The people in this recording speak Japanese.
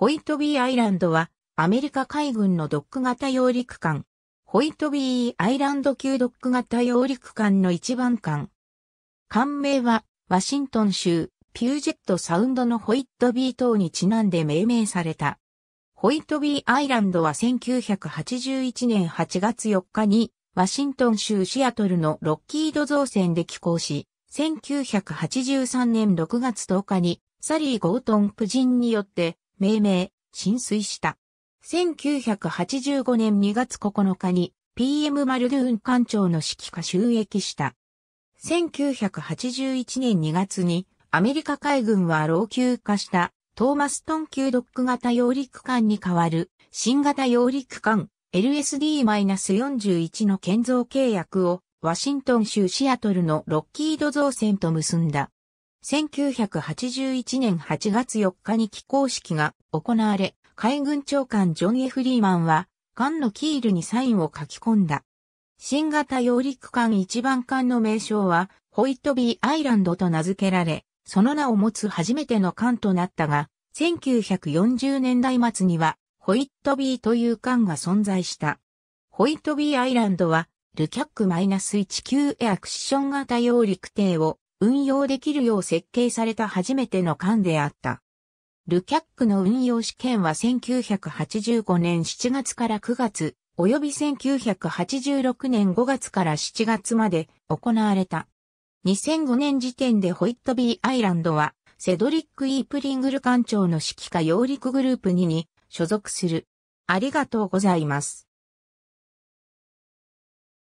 ホイトビーアイランドは、アメリカ海軍のドック型揚陸艦、ホイトビーアイランド級ドック型揚陸艦の一番艦。艦名は、ワシントン州、ピュージェットサウンドのホイットビー島にちなんで命名された。ホイトビーアイランドは1981年8月4日に、ワシントン州シアトルのロッキード造船で寄港し、1983年6月10日に、サリー・ゴートン夫人によって、命名、浸水した。1985年2月9日に PM マルドゥーン艦長の指揮下収益した。1981年2月にアメリカ海軍は老朽化したトーマストン級ドック型揚陸艦に代わる新型揚陸艦 LSD-41 の建造契約をワシントン州シアトルのロッキード造船と結んだ。1981年8月4日に起工式が行われ、海軍長官ジョン・エフリーマンは、艦のキールにサインを書き込んだ。新型揚陸艦一番艦の名称は、ホイットビーアイランドと名付けられ、その名を持つ初めての艦となったが、1940年代末には、ホイットビーという艦が存在した。ホイットビーアイランドは、ルキャック -19 エアクッション型揚陸艇を運用できるよう設計された初めての艦であった。ルキャックの運用試験は1985年7月から9月、及び1986年5月から7月まで行われた。2005年時点でホイットビーアイランドは、セドリック・イープリングル艦長の指揮下揚陸グループ2に所属する。ありがとうございます。